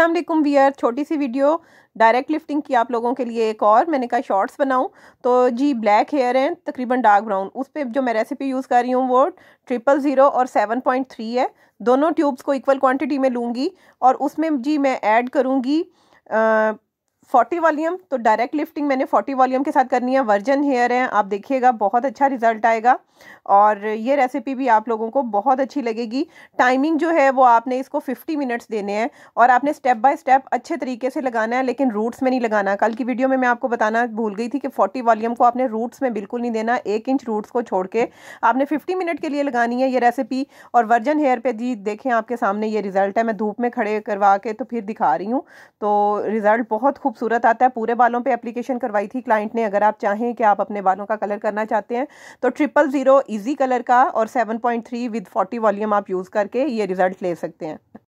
Aslam wear छोटी सी video direct lifting की आप लोगों के लिए एक और मैंने कहा शॉर्ट्स बनाऊं तो जी ब्लैक हेयर हैं तकरीबन डार्क ब्राउन उस पर जो मैं रेसिपी यूज़ कर रही हूँ वो ट्रिपल ज़ीरो और सेवन पॉइंट थ्री है दोनों ट्यूब्स को इक्वल क्वांटिटी में लूँगी और उसमें जी मैं ऐड करूँगी फोर्टी वॉल्यूम तो डायरेक्ट लिफ्टिंग मैंने फोर्टी वॉल्यूम के साथ करनी है वर्जन हेयर है आप देखिएगा बहुत अच्छा रिजल्ट आएगा और ये रेसिपी भी आप लोगों को बहुत अच्छी लगेगी टाइमिंग जो है वो आपने इसको फिफ्टी मिनट्स देने हैं और आपने स्टेप बाय स्टेप अच्छे तरीके से लगाना है लेकिन रूट्स में नहीं लगाना कल की वीडियो में मैं आपको बताना भूल गई थी कि फोर्टी वॉल्यूम को आपने रूट्स में बिल्कुल नहीं देना एक इंच रूट्स को छोड़ के आपने फिफ्टी मिनट के लिए लगानी है ये रेसिपी और वर्जन हेयर पर जी देखें आपके सामने ये रिज़ल्ट है मैं धूप में खड़े करवा के तो फिर दिखा रही हूँ तो रिज़ल्ट बहुत खूब खूबसूरत आता है पूरे बालों पे एप्लीकेशन करवाई थी क्लाइंट ने अगर आप चाहें कि आप अपने बालों का कलर करना चाहते हैं तो ट्रिपल ज़ीरो ईजी कलर का और seven point three with forty volume आप यूज़ करके ये रिज़ल्ट ले सकते हैं